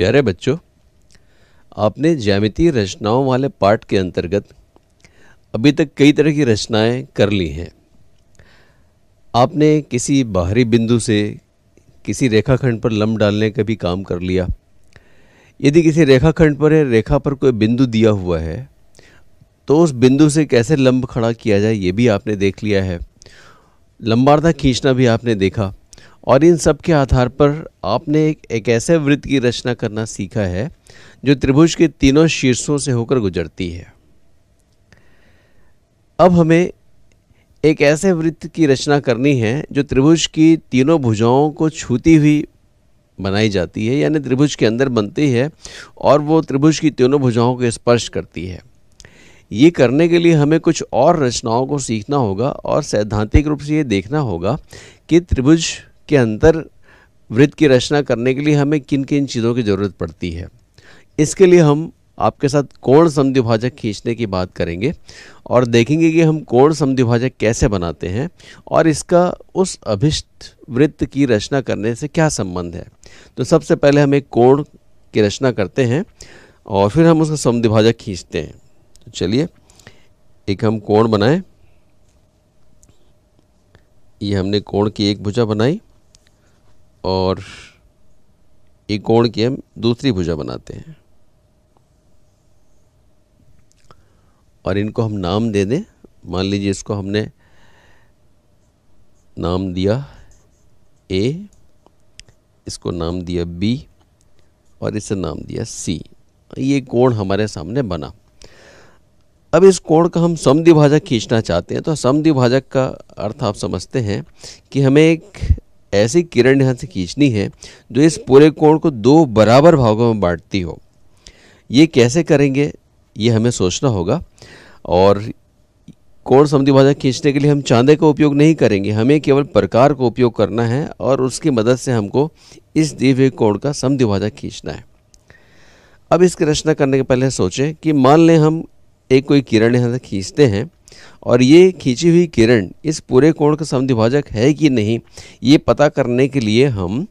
प्यारे बच्चों आपने ज्यामितीय रचनाओं वाले पाठ के अंतर्गत अभी तक कई तरह की रचनाएं कर ली हैं आपने किसी बाहरी बिंदु से किसी रेखाखंड पर लम्ब डालने का भी काम कर लिया यदि किसी रेखाखंड पर है रेखा पर कोई बिंदु दिया हुआ है तो उस बिंदु से कैसे लंब खड़ा किया जाए ये भी आपने देख लिया है लंबारदा खींचना भी आपने देखा और इन सब के आधार पर आपने एक, एक ऐसे वृत्त की रचना करना सीखा है जो त्रिभुज के तीनों शीर्षों से होकर गुजरती है अब हमें एक ऐसे वृत्त की रचना करनी है जो त्रिभुज की तीनों भुजाओं को छूती हुई बनाई जाती है यानी त्रिभुज के अंदर बनती है और वो त्रिभुज की तीनों भुजाओं को स्पर्श करती है ये करने के लिए हमें कुछ और रचनाओं को सीखना होगा और सैद्धांतिक रूप से ये देखना होगा कि त्रिभुज के अंदर वृत्त की रचना करने के लिए हमें किन किन चीज़ों की ज़रूरत पड़ती है इसके लिए हम आपके साथ कोण समद्विभाजक खींचने की बात करेंगे और देखेंगे कि हम कोण समद्विभाजक कैसे बनाते हैं और इसका उस अभिष्ट वृत्त की रचना करने से क्या संबंध है तो सबसे पहले हम एक कोण की रचना करते हैं और फिर हम उसका समद्विभाजक खींचते हैं तो चलिए एक हम कोण बनाएं ये हमने कोण की एक भुजा बनाई और ये कोण की हम दूसरी भुजा बनाते हैं और इनको हम नाम दे दें मान लीजिए इसको हमने नाम दिया ए इसको नाम दिया बी और इसे नाम दिया सी ये कोण हमारे सामने बना अब इस कोण का हम समद्विभाजक खींचना चाहते हैं तो समद्विभाजक का अर्थ आप समझते हैं कि हमें एक ऐसी किरण यहाँ से खींचनी है जो इस पूरे कोण को दो बराबर भागों में बांटती हो ये कैसे करेंगे ये हमें सोचना होगा और कोण भाजा खींचने के लिए हम चांदे का उपयोग नहीं करेंगे हमें केवल प्रकार का उपयोग करना है और उसकी मदद से हमको इस दिव्य कोण का भाजा खींचना है अब इसकी रचना करने के पहले सोचें कि मान लें हम एक कोई किरण यहाँ से खींचते हैं और ये खींची हुई किरण इस पूरे कोण का समद्विभाजक है कि नहीं ये पता करने के लिए हम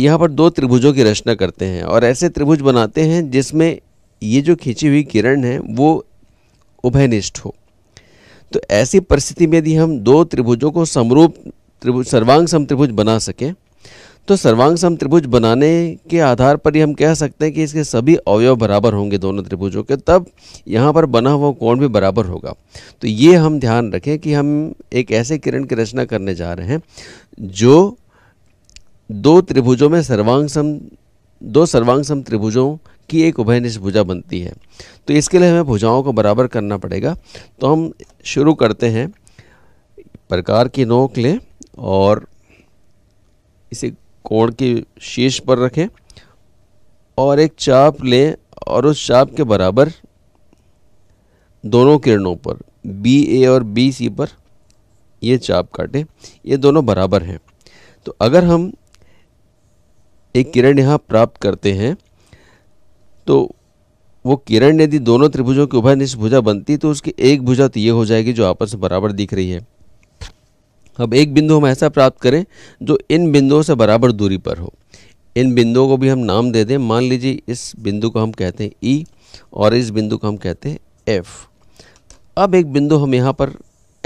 यहाँ पर दो त्रिभुजों की रचना करते हैं और ऐसे त्रिभुज बनाते हैं जिसमें ये जो खींची हुई किरण है वो उभयनिष्ठ हो तो ऐसी परिस्थिति में यदि हम दो त्रिभुजों को समरूप त्रिभुज सर्वांग सम त्रिभुज बना सकें तो सर्वांग सम त्रिभुज बनाने के आधार पर ही हम कह सकते हैं कि इसके सभी अवयव बराबर होंगे दोनों त्रिभुजों के तब यहाँ पर बना हुआ कोण भी बराबर होगा तो ये हम ध्यान रखें कि हम एक ऐसे किरण की रचना करने जा रहे हैं जो दो त्रिभुजों में सर्वांग सम दो सर्वांग सम त्रिभुजों की एक उभय भुजा बनती है तो इसके लिए हमें भुजाओं को बराबर करना पड़ेगा तो हम शुरू करते हैं प्रकार की नोक लें और इसे कोण के शीर्ष पर रखें और एक चाप लें और उस चाप के बराबर दोनों किरणों पर बी ए और बी सी पर ये चाप काटें ये दोनों बराबर हैं तो अगर हम एक किरण यहाँ प्राप्त करते हैं तो वो किरण यदि दोनों त्रिभुजों की उभय निष्भुजा बनती तो उसकी एक भुजा तो ये हो जाएगी जो आपस में बराबर दिख रही है अब एक बिंदु हम ऐसा प्राप्त करें जो इन बिंदुओं से बराबर दूरी पर हो इन बिंदुओं को भी हम नाम दे दें मान लीजिए इस बिंदु को हम कहते हैं ई e और इस बिंदु को हम कहते हैं एफ अब एक बिंदु हम यहाँ पर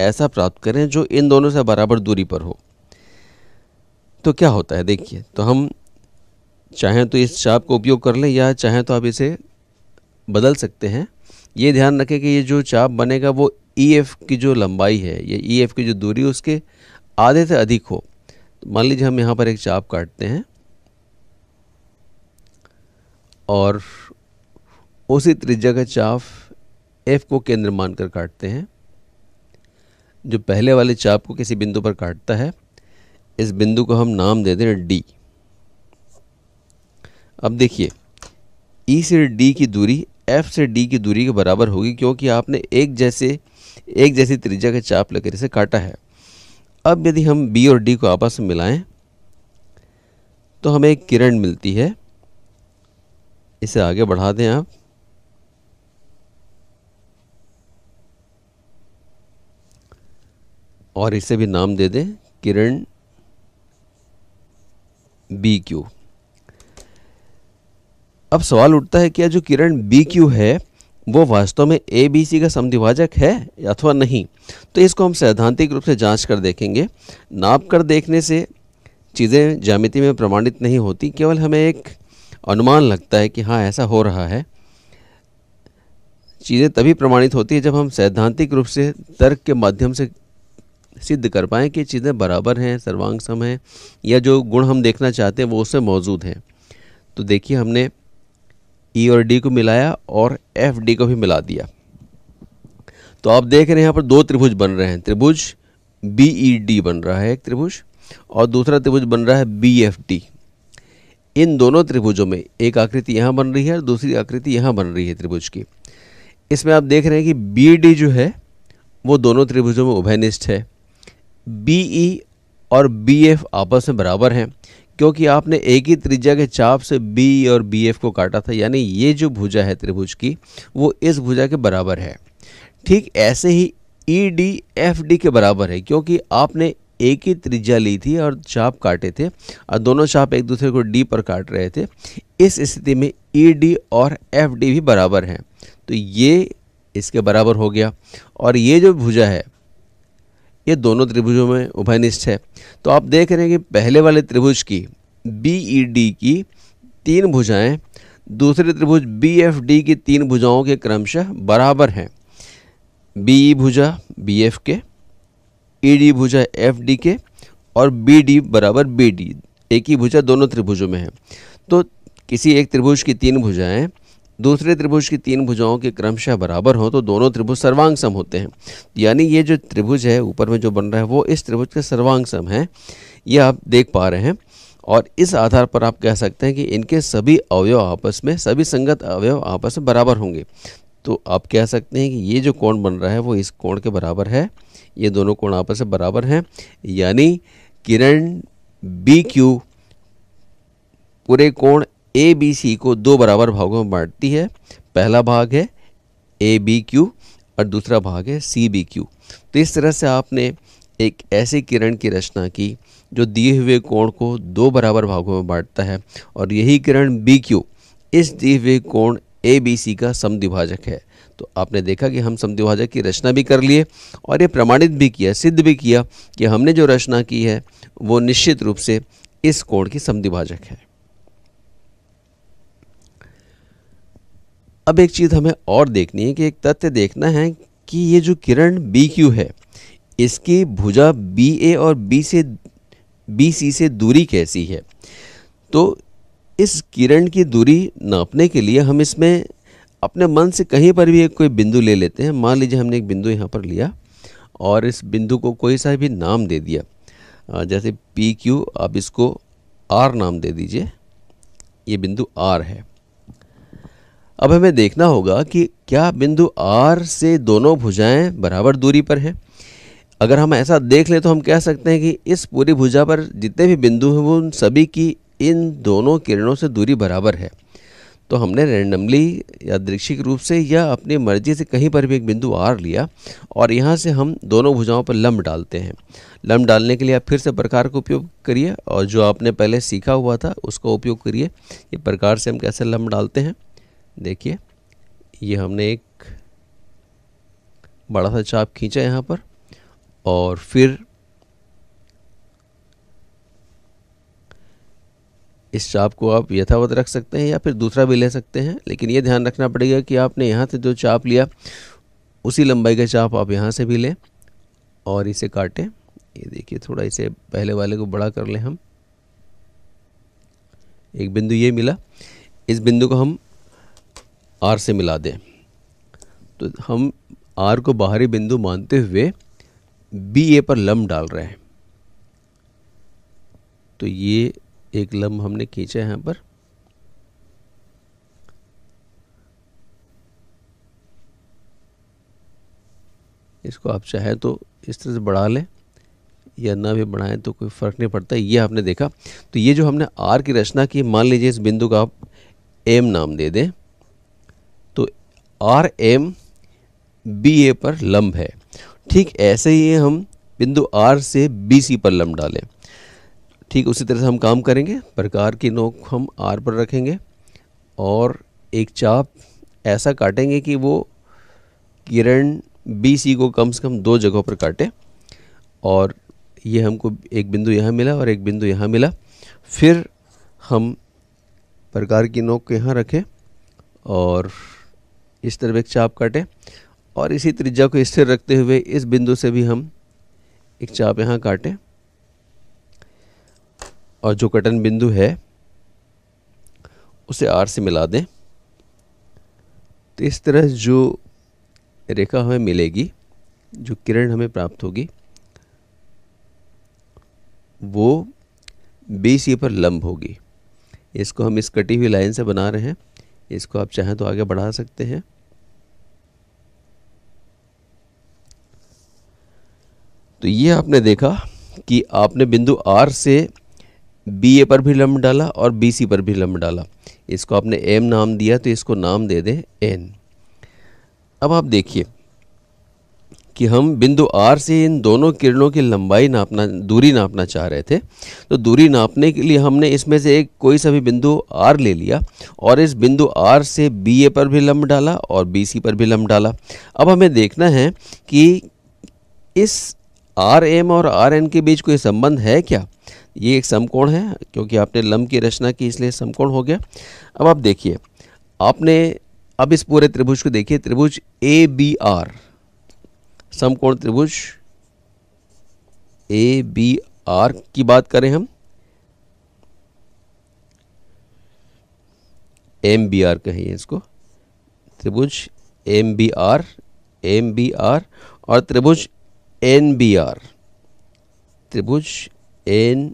ऐसा प्राप्त करें जो इन दोनों से बराबर दूरी पर हो तो क्या होता है देखिए तो हम चाहें तो इस चाप का उपयोग कर लें या चाहें तो आप इसे बदल सकते हैं ये ध्यान रखें कि ये जो चाप बनेगा वो ईएफ e की जो लंबाई है या ईएफ e की जो दूरी उसके आधे से अधिक हो तो मान लीजिए हम यहाँ पर एक चाप काटते हैं और उसी त्रिज्या का चाप एफ को केंद्र मानकर काटते हैं जो पहले वाले चाप को किसी बिंदु पर काटता है इस बिंदु को हम नाम दे दें डी अब देखिए ई e से डी की दूरी एफ से डी की दूरी के बराबर होगी क्योंकि आपने एक जैसे एक जैसी त्रिज्या के चाप लकीर से काटा है अब यदि हम बी और डी को आपस में मिलाएं तो हमें एक किरण मिलती है इसे आगे बढ़ा दें आप और इसे भी नाम दे दें किरण बी क्यू अब सवाल उठता है कि जो किरण बी क्यू है वो वास्तव में ए बी सी का समधिभाजक है अथवा नहीं तो इसको हम सैद्धांतिक रूप से जांच कर देखेंगे नाप कर देखने से चीज़ें ज्यामिति में प्रमाणित नहीं होती केवल हमें एक अनुमान लगता है कि हाँ ऐसा हो रहा है चीज़ें तभी प्रमाणित होती है जब हम सैद्धांतिक रूप से तर्क के माध्यम से सिद्ध कर पाएँ कि चीज़ें बराबर हैं सर्वांग सम हैं या जो गुण हम देखना चाहते हैं वो उससे मौजूद हैं तो देखिए हमने ई और डी को मिलाया और एफ डी को भी मिला दिया तो आप देख रहे हैं यहाँ पर दो त्रिभुज बन रहे हैं त्रिभुज बी ई डी बन रहा है एक त्रिभुज और दूसरा त्रिभुज बन रहा है बी एफ डी इन दोनों त्रिभुजों में एक आकृति यहाँ बन रही है और दूसरी आकृति यहाँ बन रही है त्रिभुज की इसमें आप देख रहे हैं कि बी डी जो है वो दोनों त्रिभुजों में उभयनिष्ठ है बी ई e और बी एफ आपस में बराबर हैं क्योंकि आपने एक ही त्रिज्या के चाप से बी और बी एफ को काटा था यानी ये जो भुजा है त्रिभुज की वो इस भुजा के बराबर है ठीक ऐसे ही ई डी एफ डी के बराबर है क्योंकि आपने एक ही त्रिज्या ली थी और चाप काटे थे और दोनों चाप एक दूसरे को डी पर काट रहे थे इस स्थिति में ई e, डी और एफ डी भी बराबर हैं तो ये इसके बराबर हो गया और ये जो भुजा है ये दोनों त्रिभुजों में उभयनिष्ठ है तो आप देख रहे हैं कि पहले वाले त्रिभुज की बी ई डी की तीन भुजाएं दूसरे त्रिभुज बी एफ डी की तीन भुजाओं के क्रमशः बराबर हैं बी ई e भुजा बी एफ के ई e डी भुजा एफ डी के और बी डी बराबर बी डी एक ही भुजा दोनों त्रिभुजों में है तो किसी एक त्रिभुज की तीन भुजाएं दूसरे त्रिभुज की तीन भुजाओं के क्रमशः बराबर हो तो दोनों त्रिभुज सर्वांग सम होते हैं यानी ये जो त्रिभुज है ऊपर में जो बन रहा है वो इस त्रिभुज के सर्वांग सम है ये आप देख पा रहे हैं और इस आधार पर आप कह सकते हैं कि इनके सभी अवयव आपस में सभी संगत अवयव आपस में बराबर होंगे तो आप कह सकते हैं कि ये जो कोण बन रहा है वो इस कोण के बराबर है ये दोनों कोण आपस में बराबर हैं यानी किरण बी क्यू पूरे कोण ए बी सी को दो बराबर भागों में बांटती है पहला भाग है ए बी क्यू और दूसरा भाग है सी बी क्यू तो इस तरह से आपने एक ऐसी किरण की रचना की जो दिए हुए कोण को दो बराबर भागों में बांटता है और यही किरण बी क्यू इस दिए हुए कोण ए बी सी का समद्विभाजक है तो आपने देखा कि हम समद्विभाजक की रचना भी कर लिए और ये प्रमाणित भी किया सिद्ध भी किया कि हमने जो रचना की है वो निश्चित रूप से इस कोण की समद्विभाजक है अब एक चीज़ हमें और देखनी है कि एक तथ्य देखना है कि ये जो किरण बी क्यू है इसकी भुजा बी ए और बी से बी सी से दूरी कैसी है तो इस किरण की दूरी नापने के लिए हम इसमें अपने मन से कहीं पर भी एक कोई बिंदु ले लेते हैं मान लीजिए हमने एक बिंदु यहाँ पर लिया और इस बिंदु को कोई सा भी नाम दे दिया जैसे पी क्यू आप इसको आर नाम दे दीजिए ये बिंदु आर है अब हमें देखना होगा कि क्या बिंदु आर से दोनों भुजाएं बराबर दूरी पर हैं अगर हम ऐसा देख लें तो हम कह सकते हैं कि इस पूरी भुजा पर जितने भी बिंदु हैं वो उन सभी की इन दोनों किरणों से दूरी बराबर है तो हमने रैंडमली दृक्षिक रूप से या अपनी मर्जी से कहीं पर भी एक बिंदु आर लिया और यहाँ से हम दोनों भुजाओं पर लम्ब डालते हैं लम्ब डालने के लिए आप फिर से प्रकार का उपयोग करिए और जो आपने पहले सीखा हुआ था उसका उपयोग करिए ये प्रकार से हम कैसे लम्ब डालते हैं देखिए ये हमने एक बड़ा सा चाप खींचा यहाँ पर और फिर इस चाप को आप यथावत रख सकते हैं या फिर दूसरा भी ले सकते हैं लेकिन ये ध्यान रखना पड़ेगा कि आपने यहाँ से जो चाप लिया उसी लंबाई का चाप आप यहाँ से भी लें और इसे काटें ये देखिए थोड़ा इसे पहले वाले को बड़ा कर लें हम एक बिंदु ये मिला इस बिंदु को हम आर से मिला दें तो हम आर को बाहरी बिंदु मानते हुए बी ए पर लम डाल रहे हैं तो ये एक लम हमने खींचा है यहाँ पर इसको आप चाहें तो इस तरह से बढ़ा लें या ना भी बढ़ाएं तो कोई फ़र्क नहीं पड़ता ये आपने देखा तो ये जो हमने आर की रचना की मान लीजिए इस बिंदु का आप एम नाम दे दें आर एम बी ए पर लंब है ठीक ऐसे ही हम बिंदु आर से बी सी पर लंब डालें ठीक उसी तरह से हम काम करेंगे प्रकार की नोक हम आर पर रखेंगे और एक चाप ऐसा काटेंगे कि वो किरण बी सी को कम से कम दो जगहों पर काटे और ये हमको एक बिंदु यहाँ मिला और एक बिंदु यहाँ मिला फिर हम प्रकार की नोक को यहाँ रखें और इस तरफ एक चाप काटें और इसी त्रिज्या को स्थिर रखते हुए इस बिंदु से भी हम एक चाप यहाँ काटें और जो कटन बिंदु है उसे आर से मिला दें तो इस तरह जो रेखा हमें मिलेगी जो किरण हमें प्राप्त होगी वो बी सी पर लंब होगी इसको हम इस कटी हुई लाइन से बना रहे हैं इसको आप चाहें तो आगे बढ़ा सकते हैं तो ये आपने देखा कि आपने बिंदु आर से बी ए पर भी लंब डाला और बी सी पर भी लंब डाला इसको आपने एम नाम दिया तो इसको नाम दे दें एन अब आप देखिए कि हम बिंदु आर से इन दोनों किरणों की लंबाई नापना दूरी नापना चाह रहे थे तो दूरी नापने के लिए हमने इसमें से एक कोई सा भी बिंदु आर ले लिया और इस बिंदु आर से बी ए पर भी लंब डाला और बी सी पर भी लंब डाला अब हमें देखना है कि इस आर एम और आर एन के बीच कोई संबंध है क्या ये एक समकोण है क्योंकि आपने लंब की रचना की इसलिए समकोण हो गया अब आप देखिए आपने अब इस पूरे त्रिभुज को देखिए त्रिभुज ए बी आर समकोण त्रिभुज ए बी आर की बात करें हम एम बी आर कहें इसको त्रिभुज M B R M B R और त्रिभुज एन बी आर त्रिभुज एन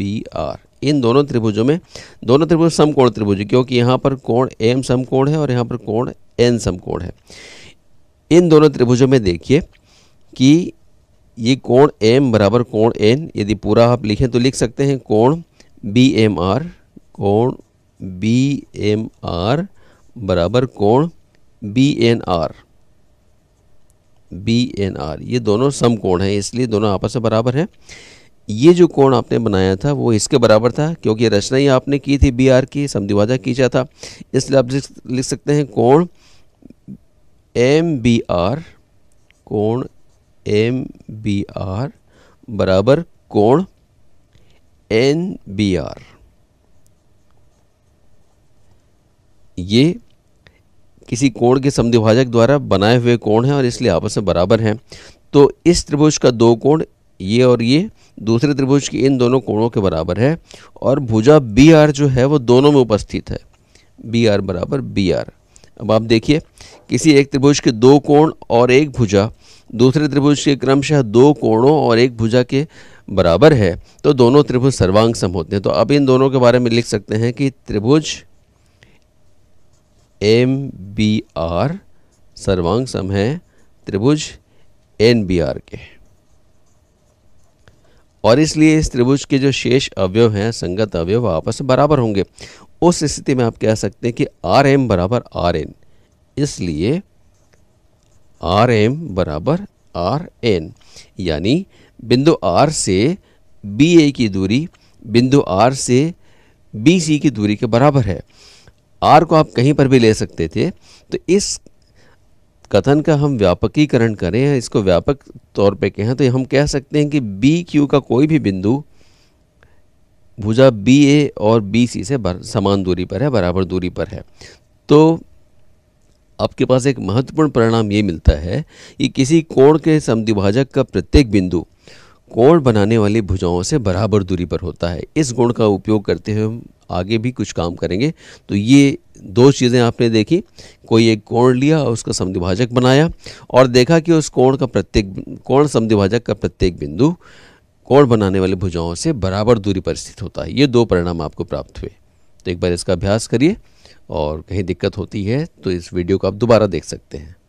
बी आर इन दोनों त्रिभुजों में दोनों त्रिभुज समकोण त्रिभुज क्योंकि यहाँ पर कोण एम समकोण है और यहाँ पर कोण एन समकोण है इन दोनों त्रिभुजों में देखिए कि ये कोण एम बराबर कोण एन यदि पूरा आप लिखें तो लिख सकते हैं कोण बी एम आर कोण बी एम आर बराबर कोण B N R B N R ये दोनों सम कोण हैं इसलिए दोनों आपस में बराबर हैं ये जो कोण आपने बनाया था वो इसके बराबर था क्योंकि रचना ही आपने की थी बी आर की समदिवाजा खींचा था इसलिए आप लिख सकते हैं कोण एम बी आर कोण एम बी आर बराबर कोण एन बी आर ये किसी कोण के समद्विभाजक द्वारा बनाए हुए कोण हैं और इसलिए आपस में बराबर हैं तो इस त्रिभुज का दो कोण ये और ये दूसरे त्रिभुज के इन दोनों कोणों के बराबर है और भुजा बी आर जो है वो दोनों में उपस्थित है बी आर बराबर बी आर अब आप देखिए किसी एक त्रिभुज के दो कोण और एक भुजा दूसरे त्रिभुज के क्रमशः दो कोणों और एक भुजा के बराबर है तो दोनों त्रिभुज सर्वांग सम होते हैं तो अब इन दोनों के बारे में लिख सकते हैं कि त्रिभुज एम बी आर सर्वांग सम है त्रिभुज एन बी आर के और इसलिए इस त्रिभुज के जो शेष अवयव हैं संगत अवयव आपस में बराबर होंगे उस स्थिति में आप कह सकते हैं कि आर एम बराबर आर एन इसलिए आर एम बराबर आर एन यानी बिंदु आर से बी ए की दूरी बिंदु आर से बी सी की दूरी के बराबर है आर को आप कहीं पर भी ले सकते थे तो इस कथन का हम व्यापकीकरण करें इसको व्यापक तौर पे कहें तो हम कह सकते हैं कि बी क्यू का कोई भी बिंदु भुजा बी ए और बी सी से समान दूरी पर है बराबर दूरी पर है तो आपके पास एक महत्वपूर्ण परिणाम ये मिलता है कि किसी कोण के समद्विभाजक का प्रत्येक बिंदु कोण बनाने वाली भुजाओं से बराबर दूरी पर होता है इस गुण का उपयोग करते हुए हम आगे भी कुछ काम करेंगे तो ये दो चीज़ें आपने देखी कोई एक कोण लिया और उसका समद्विभाजक बनाया और देखा कि उस कोण का प्रत्येक कोण समद्विभाजक का प्रत्येक बिंदु कोण बनाने वाले भुजाओं से बराबर दूरी पर स्थित होता है ये दो परिणाम आपको प्राप्त हुए तो एक बार इसका अभ्यास करिए और कहीं दिक्कत होती है तो इस वीडियो को आप दोबारा देख सकते हैं